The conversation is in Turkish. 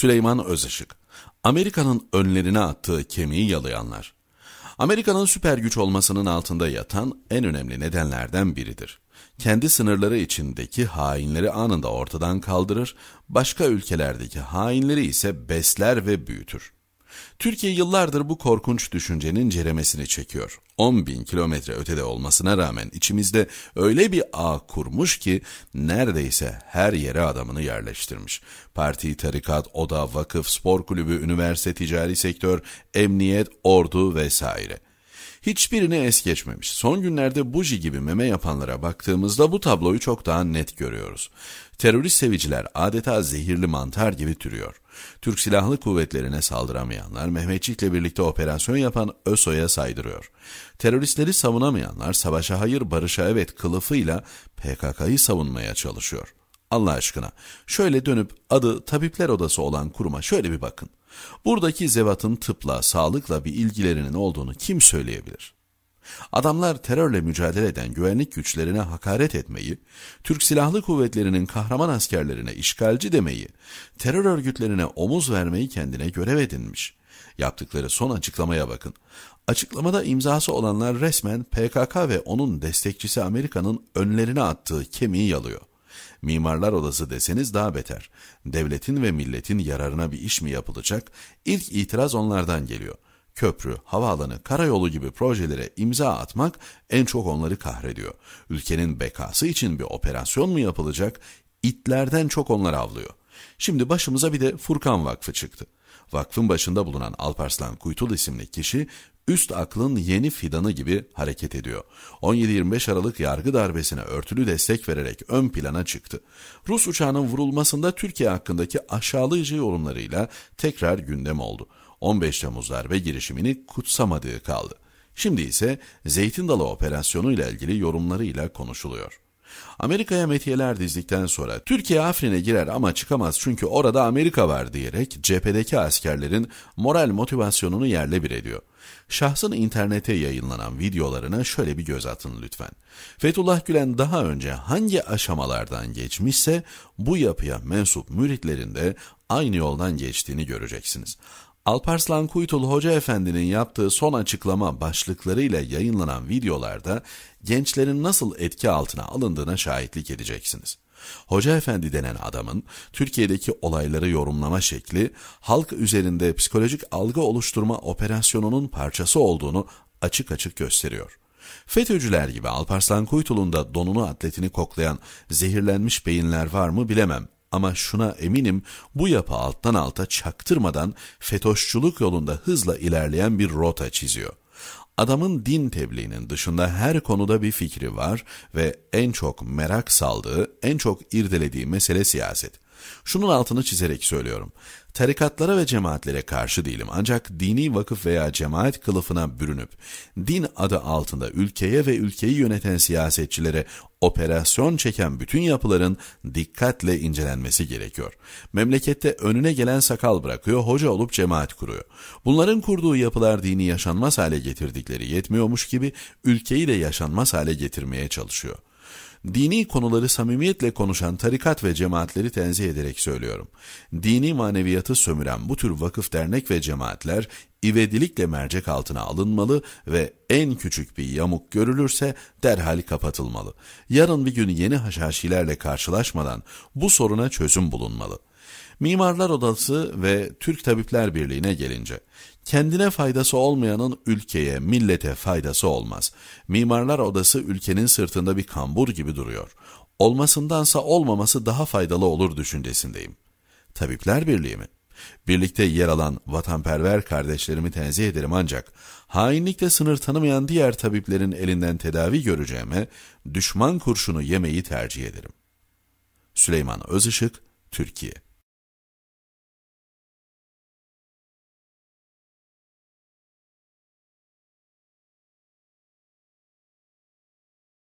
Süleyman Özışık. Amerika'nın önlerine attığı kemiği yalayanlar. Amerika'nın süper güç olmasının altında yatan en önemli nedenlerden biridir. Kendi sınırları içindeki hainleri anında ortadan kaldırır, başka ülkelerdeki hainleri ise besler ve büyütür. Türkiye yıllardır bu korkunç düşüncenin ceremesini çekiyor. 10 bin kilometre ötede olmasına rağmen içimizde öyle bir ağ kurmuş ki neredeyse her yere adamını yerleştirmiş. Parti, tarikat, oda, vakıf, spor kulübü, üniversite, ticari sektör, emniyet, ordu vesaire. Hiçbirini es geçmemiş. Son günlerde buji gibi meme yapanlara baktığımızda bu tabloyu çok daha net görüyoruz. Terörist seviciler adeta zehirli mantar gibi türüyor. Türk Silahlı Kuvvetlerine saldıramayanlar Mehmetçik'le birlikte operasyon yapan ÖSO'ya saydırıyor. Teröristleri savunamayanlar savaşa hayır barışa evet kılıfıyla PKK'yı savunmaya çalışıyor. Allah aşkına şöyle dönüp adı tabipler odası olan kuruma şöyle bir bakın. Buradaki zevatın tıpla, sağlıkla bir ilgilerinin olduğunu kim söyleyebilir? Adamlar terörle mücadele eden güvenlik güçlerine hakaret etmeyi, Türk Silahlı Kuvvetleri'nin kahraman askerlerine işgalci demeyi, terör örgütlerine omuz vermeyi kendine görev edinmiş. Yaptıkları son açıklamaya bakın. Açıklamada imzası olanlar resmen PKK ve onun destekçisi Amerika'nın önlerine attığı kemiği yalıyor. Mimarlar odası deseniz daha beter. Devletin ve milletin yararına bir iş mi yapılacak? İlk itiraz onlardan geliyor. Köprü, havaalanı, karayolu gibi projelere imza atmak en çok onları kahrediyor. Ülkenin bekası için bir operasyon mu yapılacak? İtlerden çok onlar avlıyor. Şimdi başımıza bir de Furkan Vakfı çıktı. Vakfın başında bulunan Alparslan Kuytul isimli kişi üst aklın yeni fidanı gibi hareket ediyor. 17-25 Aralık yargı darbesine örtülü destek vererek ön plana çıktı. Rus uçağının vurulmasında Türkiye hakkındaki aşağılayıcı yorumlarıyla tekrar gündem oldu. 15 Temmuz darbe girişimini kutsamadığı kaldı. Şimdi ise Zeytin Dalı operasyonu ile ilgili yorumlarıyla konuşuluyor. Amerika'ya metiyeler dizdikten sonra Türkiye Afrin'e girer ama çıkamaz çünkü orada Amerika var diyerek cephedeki askerlerin moral motivasyonunu yerle bir ediyor. Şahsın internete yayınlanan videolarına şöyle bir göz atın lütfen. Fethullah Gülen daha önce hangi aşamalardan geçmişse bu yapıya mensup müritlerin de aynı yoldan geçtiğini göreceksiniz. Alparslan Kuytulu Hoca Efendi'nin yaptığı son açıklama başlıklarıyla yayınlanan videolarda gençlerin nasıl etki altına alındığına şahitlik edeceksiniz. Hoca Efendi denen adamın Türkiye'deki olayları yorumlama şekli halk üzerinde psikolojik algı oluşturma operasyonunun parçası olduğunu açık açık gösteriyor. FETÖ'cüler gibi Alparslan Kuytulu'nda donunu atletini koklayan zehirlenmiş beyinler var mı bilemem ama şuna eminim bu yapı alttan alta çaktırmadan fetoşçuluk yolunda hızla ilerleyen bir rota çiziyor. Adamın din tebliğinin dışında her konuda bir fikri var ve en çok merak saldığı, en çok irdelediği mesele siyaset. Şunun altını çizerek söylüyorum. Tarikatlara ve cemaatlere karşı değilim ancak dini vakıf veya cemaat kılıfına bürünüp din adı altında ülkeye ve ülkeyi yöneten siyasetçilere operasyon çeken bütün yapıların dikkatle incelenmesi gerekiyor. Memlekette önüne gelen sakal bırakıyor, hoca olup cemaat kuruyor. Bunların kurduğu yapılar dini yaşanmaz hale getirdikleri yetmiyormuş gibi ülkeyi de yaşanmaz hale getirmeye çalışıyor. Dini konuları samimiyetle konuşan tarikat ve cemaatleri tenzih ederek söylüyorum. Dini maneviyatı sömüren bu tür vakıf dernek ve cemaatler ivedilikle mercek altına alınmalı ve en küçük bir yamuk görülürse derhal kapatılmalı. Yarın bir gün yeni haşhaşilerle karşılaşmadan bu soruna çözüm bulunmalı.'' Mimarlar Odası ve Türk Tabipler Birliği'ne gelince, kendine faydası olmayanın ülkeye, millete faydası olmaz. Mimarlar Odası ülkenin sırtında bir kambur gibi duruyor. Olmasındansa olmaması daha faydalı olur düşüncesindeyim. Tabipler Birliği mi? Birlikte yer alan vatanperver kardeşlerimi tenzih ederim ancak hainlikte sınır tanımayan diğer tabiplerin elinden tedavi göreceğime düşman kurşunu yemeyi tercih ederim. Süleyman Özışık, Türkiye